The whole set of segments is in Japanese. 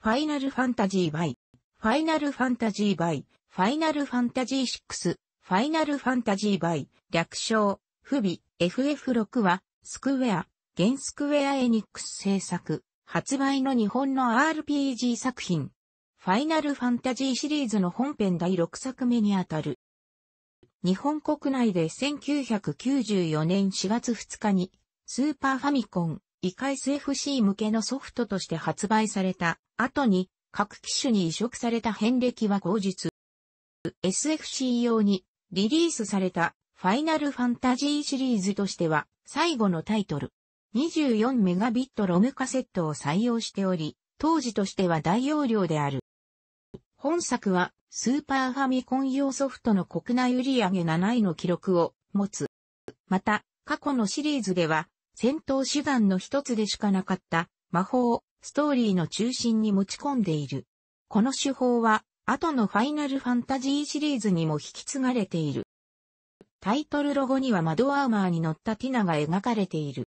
ファイナルファンタジーバイ、ファイナルファンタジーバイ、ファイナルファンタジー6、ファイナルファンタジーバイ、略称、不備、FF6 は、スクウェア、ゲンスクウェアエニックス制作、発売の日本の RPG 作品。ファイナルファンタジーシリーズの本編第6作目にあたる。日本国内で1994年4月2日に、スーパーファミコン、イカ SFC 向けのソフトとして発売された後に各機種に移植された変歴は後日 SFC 用にリリースされたファイナルファンタジーシリーズとしては最後のタイトル2 4ットロムカセットを採用しており当時としては大容量である。本作はスーパーファミコン用ソフトの国内売上7位の記録を持つ。また過去のシリーズでは戦闘手段の一つでしかなかった魔法をストーリーの中心に持ち込んでいる。この手法は後のファイナルファンタジーシリーズにも引き継がれている。タイトルロゴには窓アーマーに乗ったティナが描かれている。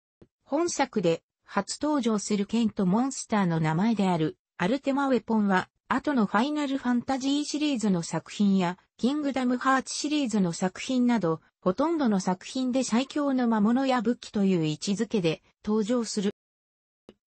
本作で初登場する剣とモンスターの名前であるアルテマウェポンは後のファイナルファンタジーシリーズの作品や、キングダムハーツシリーズの作品など、ほとんどの作品で最強の魔物や武器という位置づけで登場する。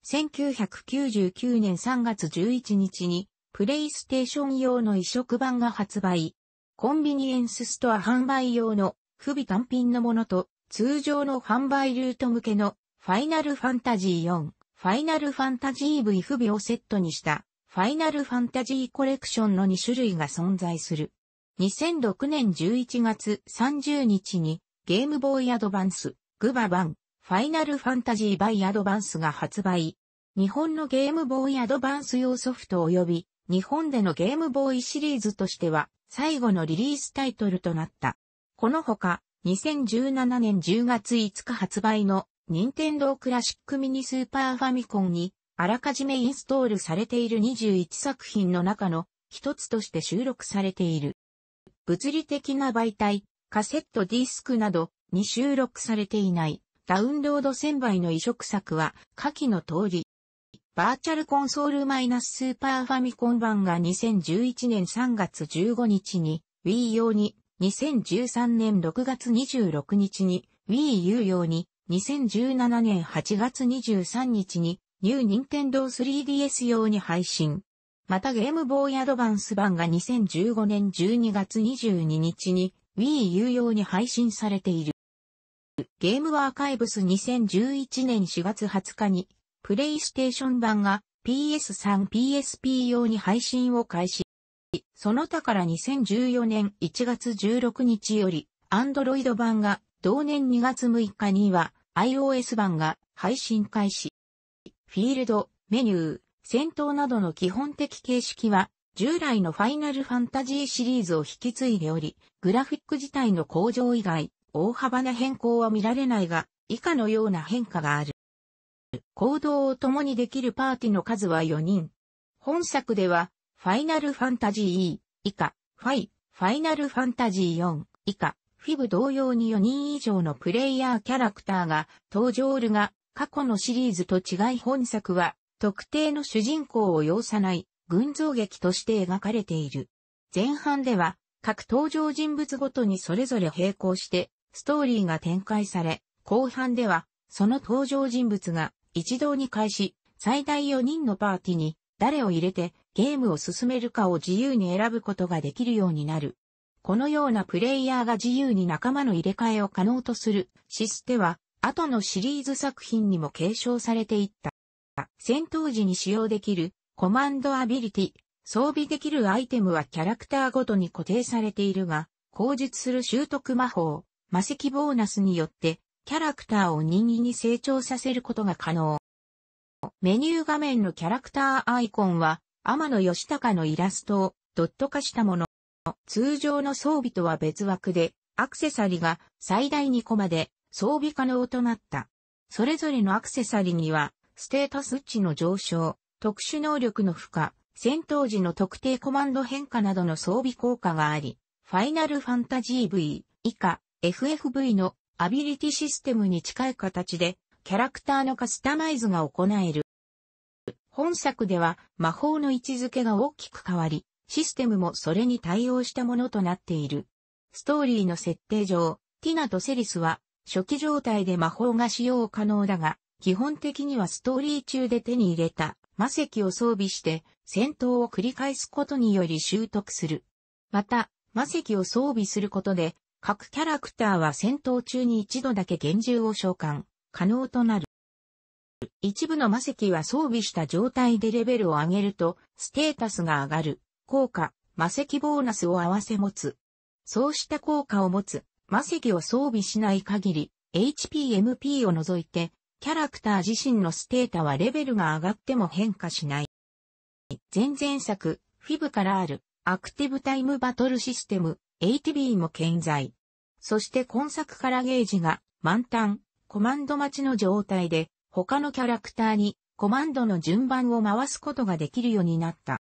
1999年3月11日に、プレイステーション用の移植版が発売。コンビニエンスストア販売用の不備単品のものと、通常の販売ルート向けのファイナルファンタジー4、ファイナルファンタジー V 不備をセットにしたファイナルファンタジーコレクションの2種類が存在する。2006年11月30日にゲームボーイアドバンス、グバ版、ファイナルファンタジーバイアドバンスが発売。日本のゲームボーイアドバンス用ソフト及び日本でのゲームボーイシリーズとしては最後のリリースタイトルとなった。このほか2017年10月5日発売の任天堂クラシックミニスーパーファミコンにあらかじめインストールされている21作品の中の一つとして収録されている。物理的な媒体、カセットディスクなどに収録されていないダウンロード1000倍の移植作は下記の通り。バーチャルコンソールマイナススーパーファミコン版が2011年3月15日に Wii 用に、2013年6月26日に Wii U 用に、2017年8月23日にニュー・ニンテンドー 3DS 用に配信。またゲームボーイアドバンス版が2015年12月22日に Wii U 用に配信されている。ゲームアーカイブス2011年4月20日に、プレイステーション版が PS3、PSP 用に配信を開始。その他から2014年1月16日より、Android 版が同年2月6日には iOS 版が配信開始。フィールド、メニュー、戦闘などの基本的形式は、従来のファイナルファンタジーシリーズを引き継いでおり、グラフィック自体の向上以外、大幅な変更は見られないが、以下のような変化がある。行動を共にできるパーティの数は4人。本作では、ファイナルファンタジー E 以下、ファイ、ファイナルファンタジー4以下、フィブ同様に4人以上のプレイヤーキャラクターが登場るが、過去のシリーズと違い本作は、特定の主人公を要さない群像劇として描かれている。前半では、各登場人物ごとにそれぞれ並行して、ストーリーが展開され、後半では、その登場人物が一堂に会し、最大4人のパーティーに誰を入れてゲームを進めるかを自由に選ぶことができるようになる。このようなプレイヤーが自由に仲間の入れ替えを可能とするシステは後のシリーズ作品にも継承されていった。戦闘時に使用できるコマンドアビリティ、装備できるアイテムはキャラクターごとに固定されているが、口述する習得魔法、魔石ボーナスによって、キャラクターを任意に成長させることが可能。メニュー画面のキャラクターアイコンは、天野義隆のイラストをドット化したもの。通常の装備とは別枠で、アクセサリーが最大2個まで装備可能となった。それぞれのアクセサリーには、ステータス値の上昇、特殊能力の負荷、戦闘時の特定コマンド変化などの装備効果があり、ファイナルファンタジー V 以下 FFV のアビリティシステムに近い形でキャラクターのカスタマイズが行える。本作では魔法の位置づけが大きく変わり、システムもそれに対応したものとなっている。ストーリーの設定上、ティナとセリスは初期状態で魔法が使用可能だが、基本的にはストーリー中で手に入れた魔石を装備して戦闘を繰り返すことにより習得する。また、魔石を装備することで、各キャラクターは戦闘中に一度だけ厳重を召喚、可能となる。一部の魔石は装備した状態でレベルを上げると、ステータスが上がる、効果、魔石ボーナスを合わせ持つ。そうした効果を持つ魔石を装備しない限り、HPMP を除いて、キャラクター自身のステータはレベルが上がっても変化しない。前々作、フィブからある、アクティブタイムバトルシステム、ATB も健在。そして今作からゲージが、満タン、コマンド待ちの状態で、他のキャラクターに、コマンドの順番を回すことができるようになった。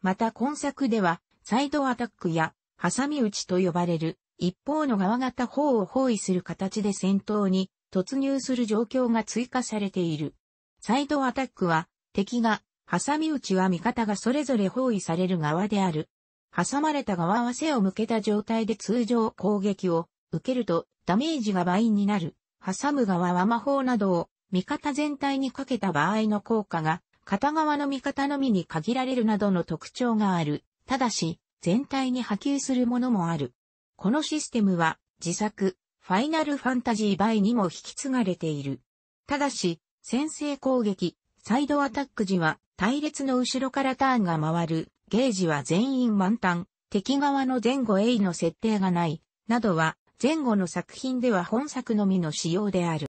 また今作では、サイドアタックや、ハサミ打ちと呼ばれる一方の側型砲を包囲する形で戦闘に突入する状況が追加されている。サイドアタックは、敵が、挟み撃ちは味方がそれぞれ包囲される側である。挟まれた側は背を向けた状態で通常攻撃を受けるとダメージが倍になる。挟む側は魔法などを味方全体にかけた場合の効果が片側の味方のみに限られるなどの特徴がある。ただし、全体に波及するものもある。このシステムは自作、ファイナルファンタジー倍にも引き継がれている。ただし、先制攻撃、サイドアタック時は、隊列の後ろからターンが回る、ゲージは全員満タン、敵側の前後 A の設定がない、などは、前後の作品では本作のみの仕様である。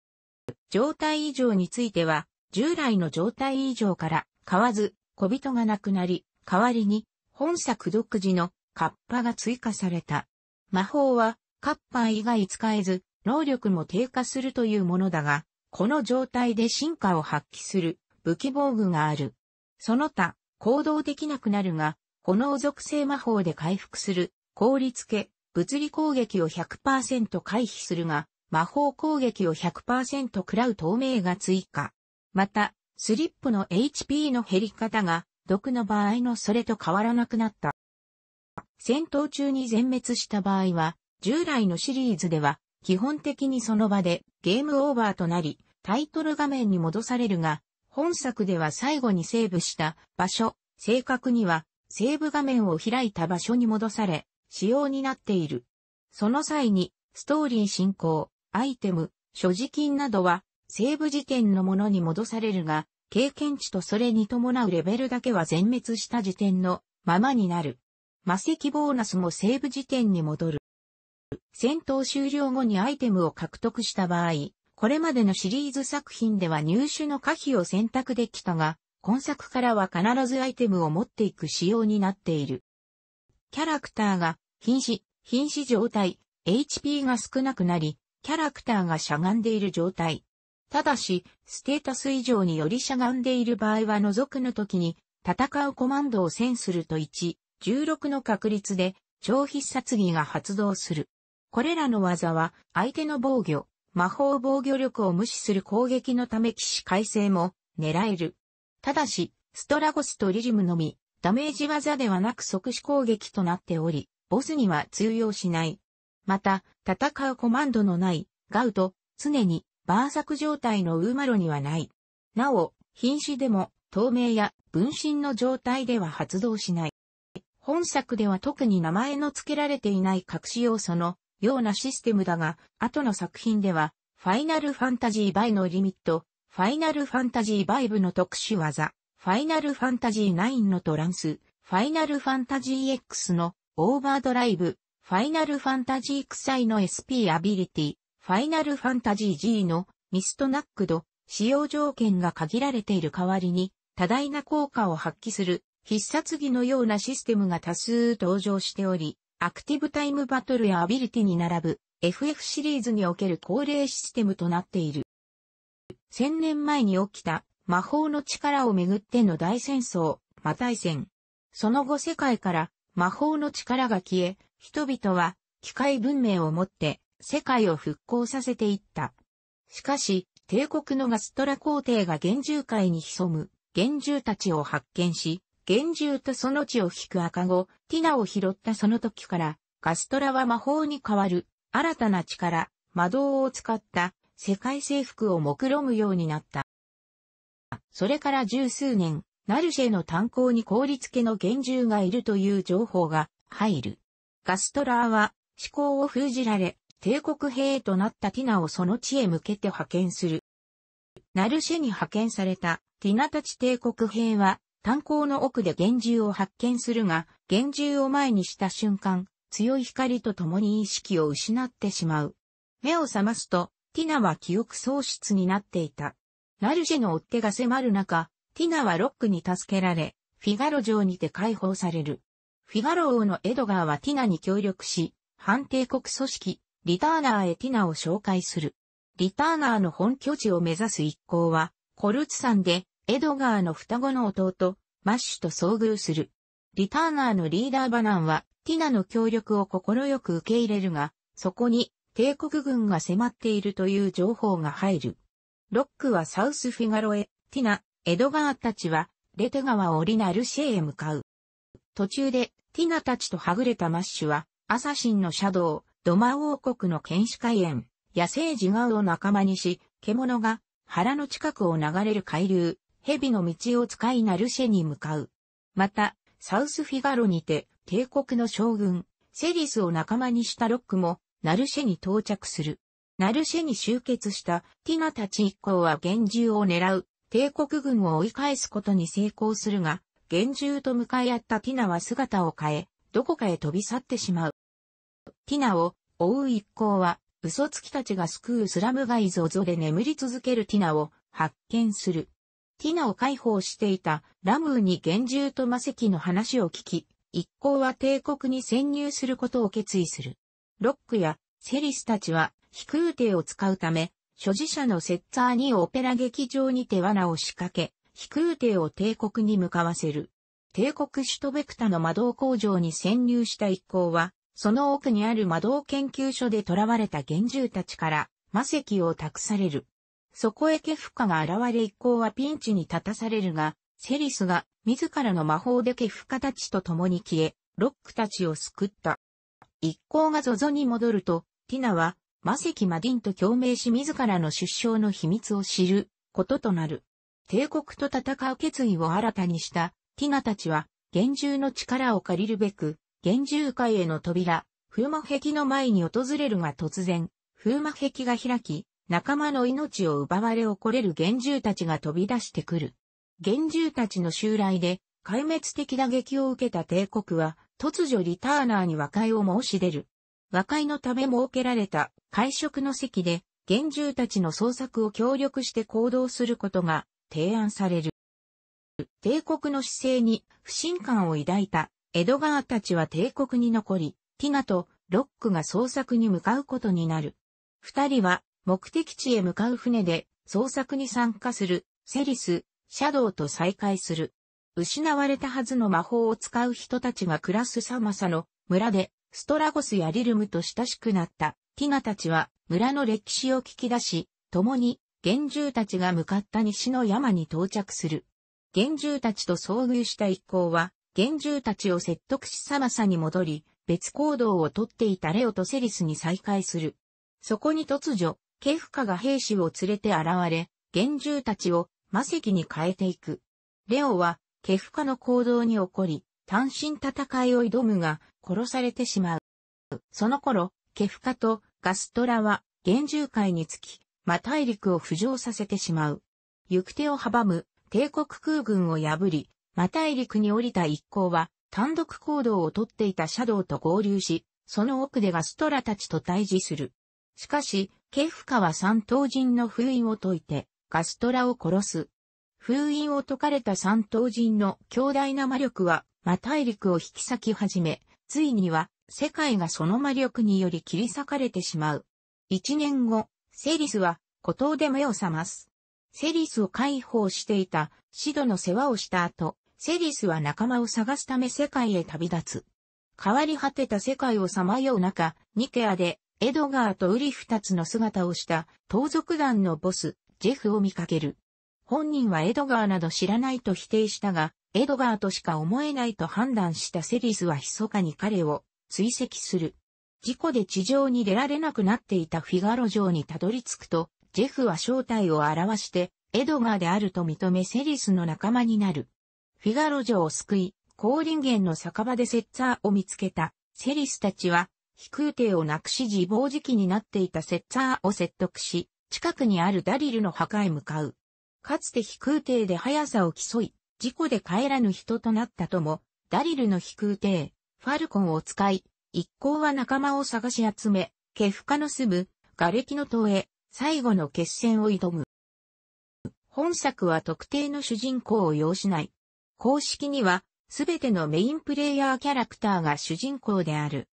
状態異常については、従来の状態異常から、買わず、小人がなくなり、代わりに、本作独自の、カッパが追加された。魔法は、カッパー以外使えず、能力も低下するというものだが、この状態で進化を発揮する武器防具がある。その他、行動できなくなるが、炎属性魔法で回復する、効率化、物理攻撃を100%回避するが、魔法攻撃を100%食らう透明が追加。また、スリップの HP の減り方が、毒の場合のそれと変わらなくなった。戦闘中に全滅した場合は、従来のシリーズでは、基本的にその場でゲームオーバーとなり、タイトル画面に戻されるが、本作では最後にセーブした場所、正確には、セーブ画面を開いた場所に戻され、仕様になっている。その際に、ストーリー進行、アイテム、所持金などは、セーブ時点のものに戻されるが、経験値とそれに伴うレベルだけは全滅した時点のままになる。魔石ボーナスもセーブ時点に戻る。戦闘終了後にアイテムを獲得した場合、これまでのシリーズ作品では入手の可否を選択できたが、今作からは必ずアイテムを持っていく仕様になっている。キャラクターが瀕死、瀕死状態、HP が少なくなり、キャラクターがしゃがんでいる状態。ただし、ステータス以上によりしゃがんでいる場合は除くの時に、戦うコマンドをセンすると1、16の確率で超必殺技が発動する。これらの技は相手の防御、魔法防御力を無視する攻撃のため騎士改正も狙える。ただし、ストラゴスとリリムのみ、ダメージ技ではなく即死攻撃となっており、ボスには通用しない。また、戦うコマンドのないガウと常にバーサク状態のウーマロにはない。なお、瀕死でも透明や分身の状態では発動しない。本作では特に名前の付けられていない隠し要素のようなシステムだが、後の作品では、ファイナルファンタジーバイのリミット、ファイナルファンタジーバイブの特殊技、ファイナルファンタジー9のトランス、ファイナルファンタジー X のオーバードライブ、ファイナルファンタジー X i の SP アビリティ、ファイナルファンタジー G のミストナックド、使用条件が限られている代わりに、多大な効果を発揮する必殺技のようなシステムが多数登場しており、アクティブタイムバトルやアビリティに並ぶ FF シリーズにおける恒例システムとなっている。1000年前に起きた魔法の力をめぐっての大戦争、魔大戦。その後世界から魔法の力が消え、人々は機械文明をもって世界を復興させていった。しかし、帝国のガストラ皇帝が厳重界に潜む幻獣たちを発見し、幻獣とその血を引く赤子、ティナを拾ったその時から、ガストラは魔法に変わる、新たな力、魔導を使った、世界征服を目論むようになった。それから十数年、ナルシェの炭鉱に凍りつけの幻獣がいるという情報が入る。ガストラーは思考を封じられ、帝国兵となったティナをその地へ向けて派遣する。ナルシェに派遣されたティナたち帝国兵は炭鉱の奥で幻獣を発見するが、幻獣を前にした瞬間、強い光と共に意識を失ってしまう。目を覚ますと、ティナは記憶喪失になっていた。ナルジェの追っ手が迫る中、ティナはロックに助けられ、フィガロ城にて解放される。フィガロ王のエドガーはティナに協力し、反帝国組織、リターナーへティナを紹介する。リターナーの本拠地を目指す一行は、コルツ山でエドガーの双子の弟、マッシュと遭遇する。リターナーのリーダーバナンは、ティナの協力を快く受け入れるが、そこに帝国軍が迫っているという情報が入る。ロックはサウスフィガロへ、ティナ、エドガーたちは、レテ川を降りナルシェへ向かう。途中で、ティナたちとはぐれたマッシュは、アサシンのシャドウ、ドマ王国の剣士海縁、野生ガウを仲間にし、獣が腹の近くを流れる海流、蛇の道を使いナルシェに向かう。また、サウスフィガロにて、帝国の将軍、セリスを仲間にしたロックも、ナルシェに到着する。ナルシェに集結したティナたち一行は厳重を狙う、帝国軍を追い返すことに成功するが、厳重と向かい合ったティナは姿を変え、どこかへ飛び去ってしまう。ティナを追う一行は、嘘つきたちが救うスラム街ゾゾで眠り続けるティナを発見する。ティナを解放していたラムーに厳重と魔石の話を聞き、一行は帝国に潜入することを決意する。ロックやセリスたちは飛空艇を使うため、所持者のセッツァーにオペラ劇場にて罠を仕掛け、飛空艇を帝国に向かわせる。帝国首都ベクタの魔導工場に潜入した一行は、その奥にある魔導研究所で囚われた厳重たちから、魔石を託される。そこへケフカが現れ一行はピンチに立たされるが、セリスが自らの魔法でケフカたちと共に消え、ロックたちを救った。一行がゾゾに戻ると、ティナは、マセキ・マディンと共鳴し自らの出生の秘密を知ることとなる。帝国と戦う決意を新たにしたティナたちは、厳重の力を借りるべく、厳重界への扉、風魔壁の前に訪れるが突然、風魔壁が開き、仲間の命を奪われ怒れる幻獣たちが飛び出してくる。幻獣たちの襲来で、壊滅的打撃を受けた帝国は、突如リターナーに和解を申し出る。和解のため設けられた会食の席で、幻獣たちの捜索を協力して行動することが提案される。帝国の姿勢に不信感を抱いたエドガーたちは帝国に残り、ティナとロックが捜索に向かうことになる。二人は目的地へ向かう船で捜索に参加するセリス、シャドウと再会する。失われたはずの魔法を使う人たちが暮らすサマサの村でストラゴスやリルムと親しくなったティガたちは村の歴史を聞き出し、共に幻獣たちが向かった西の山に到着する。幻獣たちと遭遇した一行は、幻獣たちを説得しサマサに戻り、別行動をとっていたレオとセリスに再会する。そこに突如、ケフカが兵士を連れて現れ、幻獣たちを魔石に変えていく。レオは、ケフカの行動に起こり、単身戦いを挑むが、殺されてしまう。その頃、ケフカとガストラは、幻獣界につき、魔大陸を浮上させてしまう。行く手を阻む帝国空軍を破り、魔大陸に降りた一行は、単独行動をとっていたシャドウと合流し、その奥でガストラたちと対峙する。しかし、ケフカは三頭人の封印を解いて、カストラを殺す。封印を解かれた三頭人の強大な魔力は、魔大陸を引き裂き始め、ついには、世界がその魔力により切り裂かれてしまう。一年後、セリスは、孤島で目を覚ます。セリスを解放していた、シドの世話をした後、セリスは仲間を探すため世界へ旅立つ。変わり果てた世界をさまよう中、ニケアでエドガーとウリ二つの姿をした盗賊団のボス、ジェフを見かける。本人はエドガーなど知らないと否定したが、エドガーとしか思えないと判断したセリスは密かに彼を追跡する。事故で地上に出られなくなっていたフィガロ城にたどり着くと、ジェフは正体を表して、エドガーであると認めセリスの仲間になる。フィガロ城を救い、降臨源の酒場でセッツァーを見つけた。セリスたちは飛空艇をなくし自暴自棄になっていたセッツァーを説得し、近くにあるダリルの墓へ向かう。かつて飛空艇で速さを競い、事故で帰らぬ人となったとも、ダリルの飛空艇、ファルコンを使い、一行は仲間を探し集め、ケフカの住む、瓦礫の塔へ、最後の決戦を挑む。本作は特定の主人公を要しない。公式には、すべてのメインプレイヤーキャラクターが主人公である。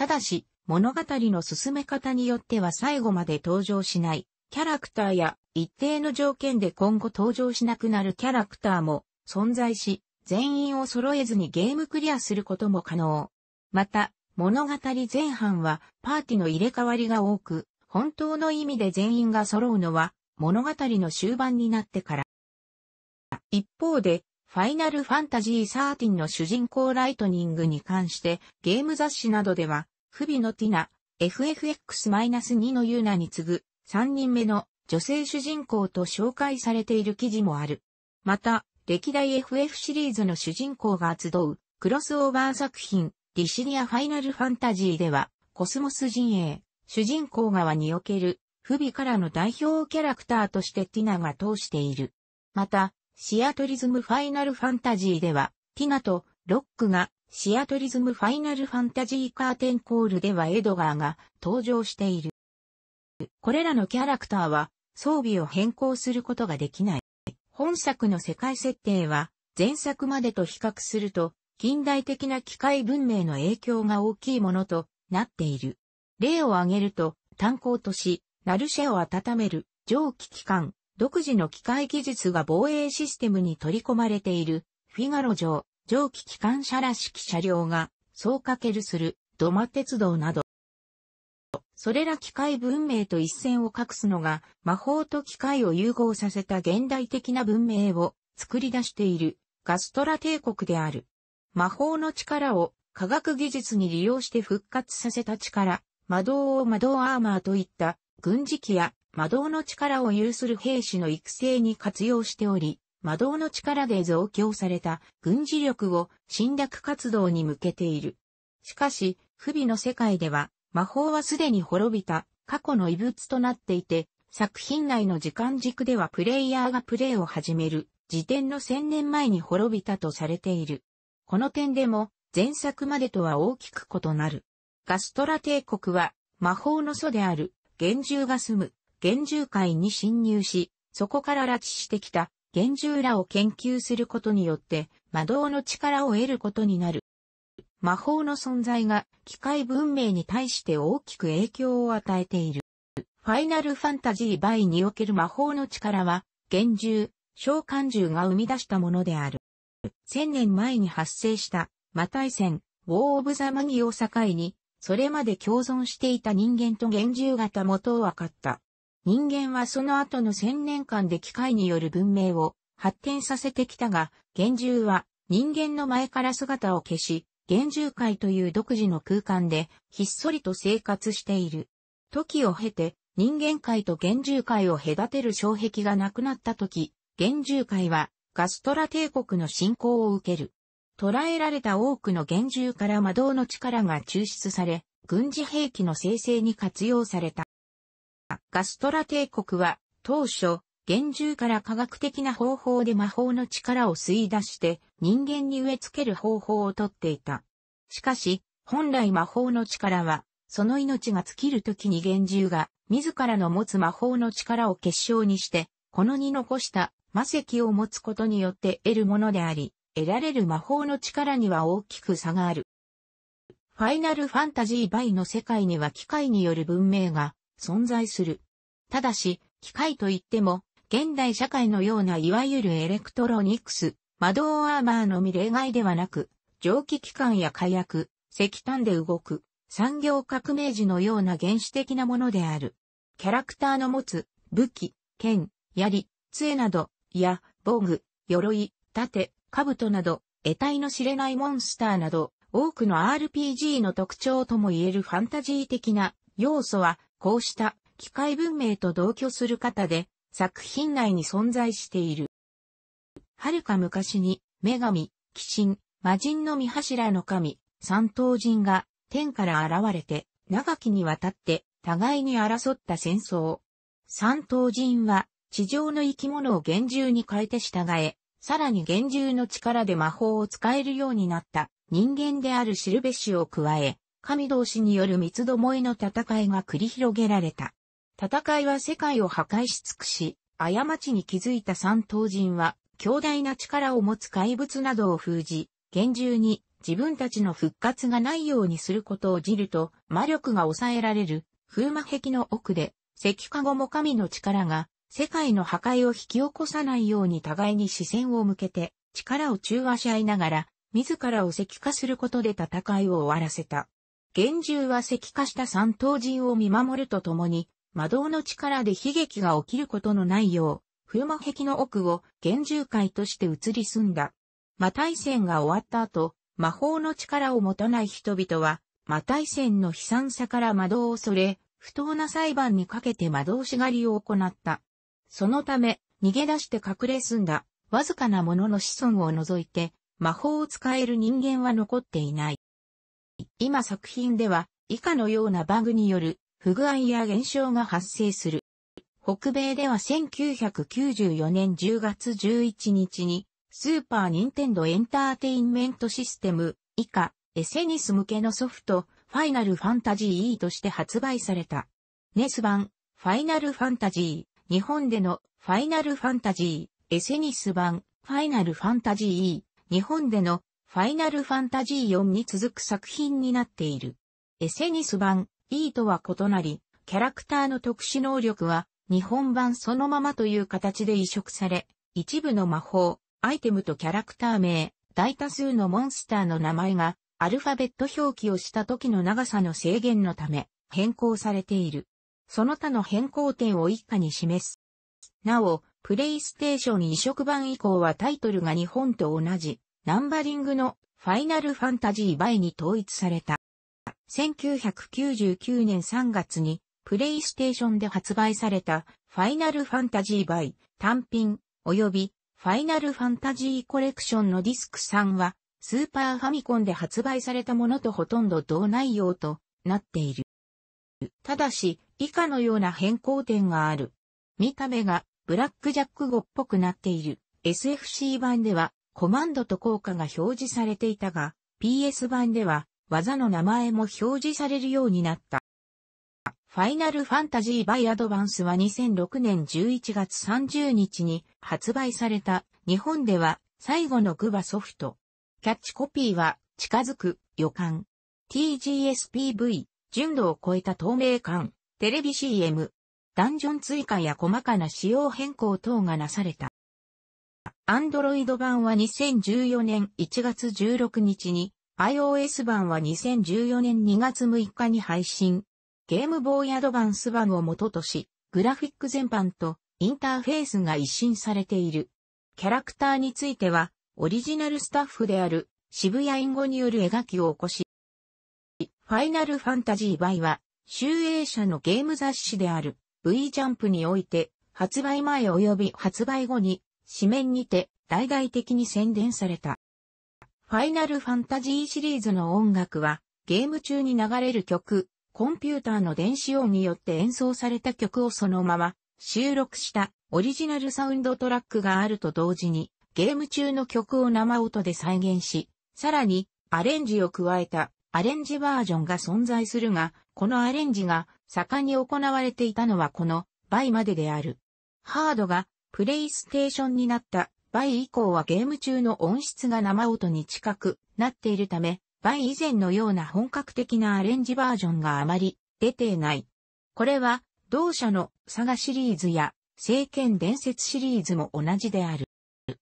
ただし、物語の進め方によっては最後まで登場しない、キャラクターや一定の条件で今後登場しなくなるキャラクターも存在し、全員を揃えずにゲームクリアすることも可能。また、物語前半はパーティの入れ替わりが多く、本当の意味で全員が揃うのは物語の終盤になってから。一方で、ファイナルファンタジー13の主人公ライトニングに関してゲーム雑誌などではフビのティナ、FFX-2 のユーナに次ぐ3人目の女性主人公と紹介されている記事もある。また、歴代 FF シリーズの主人公が集うクロスオーバー作品、リシリア・ファイナル・ファンタジーでは、コスモス陣営、主人公側における、不備からの代表キャラクターとしてティナが通している。また、シアトリズム・ファイナル・ファンタジーでは、ティナとロックがシアトリズムファイナルファンタジーカーテンコールではエドガーが登場している。これらのキャラクターは装備を変更することができない。本作の世界設定は前作までと比較すると近代的な機械文明の影響が大きいものとなっている。例を挙げると炭鉱都市、ナルシェを温める蒸気機関、独自の機械技術が防衛システムに取り込まれているフィガロ城、蒸気機関車らしき車両が、そうかけるする、土間鉄道など、それら機械文明と一線を画すのが、魔法と機械を融合させた現代的な文明を作り出しているガストラ帝国である。魔法の力を科学技術に利用して復活させた力、魔導を魔導アーマーといった軍事機や魔導の力を有する兵士の育成に活用しており、魔導の力で増強された軍事力を侵略活動に向けている。しかし、不備の世界では、魔法はすでに滅びた過去の遺物となっていて、作品内の時間軸ではプレイヤーがプレイを始める時点の千年前に滅びたとされている。この点でも前作までとは大きく異なる。ガストラ帝国は魔法の祖である幻獣が住む幻獣界に侵入し、そこから拉致してきた幻獣らを研究することによって、魔導の力を得ることになる。魔法の存在が機械文明に対して大きく影響を与えている。ファイナルファンタジーバイにおける魔法の力は、幻獣、召喚獣が生み出したものである。千年前に発生した魔大戦、ウォー・オブ・ザ・マギを境に、それまで共存していた人間と幻獣型元を分かった。人間はその後の千年間で機械による文明を発展させてきたが、幻獣は人間の前から姿を消し、幻獣界という独自の空間でひっそりと生活している。時を経て人間界と幻獣界を隔てる障壁がなくなった時、幻獣界はガストラ帝国の侵攻を受ける。捕らえられた多くの幻獣から魔導の力が抽出され、軍事兵器の生成に活用された。ガストラ帝国は当初、幻獣から科学的な方法で魔法の力を吸い出して人間に植え付ける方法をとっていた。しかし、本来魔法の力は、その命が尽きる時に幻獣が自らの持つ魔法の力を結晶にして、このに残した魔石を持つことによって得るものであり、得られる魔法の力には大きく差がある。ファイナルファンタジー Y の世界には機械による文明が存在する。ただし、機械といっても、現代社会のようないわゆるエレクトロニクス、魔ーアーマーのみ例外ではなく、蒸気機関や火薬、石炭で動く、産業革命時のような原始的なものである。キャラクターの持つ、武器、剣、槍、杖など、や、防具、鎧、盾、兜など、得体の知れないモンスターなど、多くの RPG の特徴とも言えるファンタジー的な要素はこうした機械文明と同居する方で作品内に存在している。遥か昔に女神、鬼神、魔人の御柱の神、三頭人が天から現れて長きにわたって互いに争った戦争。三頭人は地上の生き物を厳重に変えて従え、さらに厳重の力で魔法を使えるようになった人間であるシルベシを加え、神同士による三つどもえの戦いが繰り広げられた。戦いは世界を破壊し尽くし、過ちに気づいた三頭人は、強大な力を持つ怪物などを封じ、厳重に自分たちの復活がないようにすることをじると、魔力が抑えられる、風魔壁の奥で、石化後も神の力が、世界の破壊を引き起こさないように互いに視線を向けて、力を中和し合いながら、自らを石化することで戦いを終わらせた。厳重は石化した三頭人を見守るとともに、魔導の力で悲劇が起きることのないよう、風魔壁の奥を厳重界として移り住んだ。魔対戦が終わった後、魔法の力を持たない人々は、魔対戦の悲惨さから魔導を恐れ、不当な裁判にかけて魔導しがりを行った。そのため、逃げ出して隠れ住んだ、わずかな者の子孫を除いて、魔法を使える人間は残っていない。今作品では以下のようなバグによる不具合や現象が発生する。北米では1994年10月11日にスーパー・ニンテンド・エンターテインメントシステム以下エセニス向けのソフトファイナルファンタジー E として発売された。ネス版ファイナルファンタジー日本でのファイナルファンタジーエセニス版ファイナルファンタジー E 日本でのファイナルファンタジー4に続く作品になっている。エセニス版 E とは異なり、キャラクターの特殊能力は日本版そのままという形で移植され、一部の魔法、アイテムとキャラクター名、大多数のモンスターの名前がアルファベット表記をした時の長さの制限のため変更されている。その他の変更点を以下に示す。なお、プレイステーション移植版以降はタイトルが日本と同じナンバリングのファイナルファンタジーバイに統一された。1999年3月にプレイステーションで発売されたファイナルファンタジーバイ単品及びファイナルファンタジーコレクションのディスク3はスーパーファミコンで発売されたものとほとんど同内容となっている。ただし、以下のような変更点がある。見た目がブラックジャック語っぽくなっている。SFC 版ではコマンドと効果が表示されていたが、PS 版では技の名前も表示されるようになった。ファイナルファンタジーバイアドバンスは2006年11月30日に発売された日本では最後のグバソフト。キャッチコピーは近づく予感。TGSPV 純度を超えた透明感。テレビ CM。ダンジョン追加や細かな仕様変更等がなされた。Android 版は2014年1月16日に、iOS 版は2014年2月6日に配信。ゲームボーイアドバンス版を元とし、グラフィック全般とインターフェースが一新されている。キャラクターについては、オリジナルスタッフである渋谷イン語による描きを起こし、ファイナルファンタジーバイは、集英社のゲーム雑誌である V ジャンプにおいて、発売前及び発売後に紙面にて大々的に宣伝された。ファイナルファンタジーシリーズの音楽はゲーム中に流れる曲、コンピューターの電子音によって演奏された曲をそのまま収録したオリジナルサウンドトラックがあると同時にゲーム中の曲を生音で再現し、さらにアレンジを加えたアレンジバージョンが存在するが、このアレンジが盛んに行われていたのはこの倍までである。ハードがプレイステーションになったバイ以降はゲーム中の音質が生音に近くなっているため、バイ以前のような本格的なアレンジバージョンがあまり出ていない。これは同社のサガシリーズや聖剣伝説シリーズも同じである。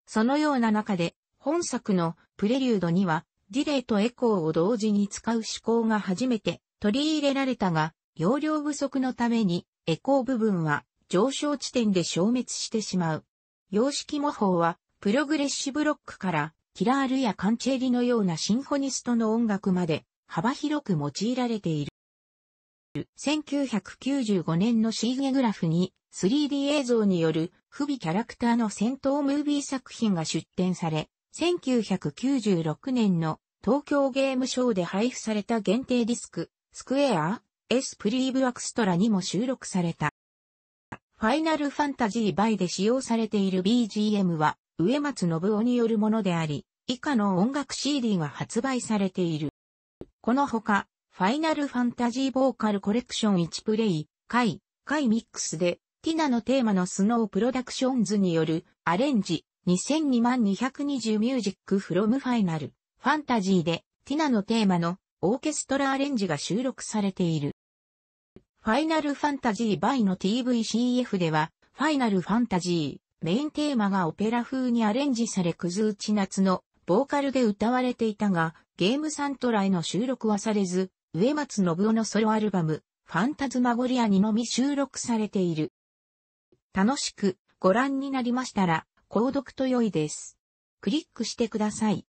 そのような中で本作のプレリュードにはディレイとエコーを同時に使う思考が初めて取り入れられたが、容量不足のためにエコー部分は上昇地点で消滅してしまう。様式模倣は、プログレッシブロックから、キラールやカンチェリのようなシンフォニストの音楽まで、幅広く用いられている。1995年のシーゲグラフに 3D 映像による不備キャラクターの戦闘ムービー作品が出展され、1996年の東京ゲームショーで配布された限定ディスク、スクエア、エスプリーブアクストラにも収録された。ファイナルファンタジーバイで使用されている BGM は、植松信夫によるものであり、以下の音楽 CD が発売されている。このほか、ファイナルファンタジーボーカルコレクション1プレイ、回、回ミックスで、ティナのテーマのスノープロダクションズによるアレンジ2022220ミュージックフロムファイナルファンタジーでティナのテーマのオーケストラアレンジが収録されている。ファイナルファンタジー by の TVCF では、ファイナルファンタジー、メインテーマがオペラ風にアレンジされ、くずうち夏のボーカルで歌われていたが、ゲームサントラへの収録はされず、植松信夫のソロアルバム、ファンタズマゴリアにのみ収録されている。楽しくご覧になりましたら、購読と良いです。クリックしてください。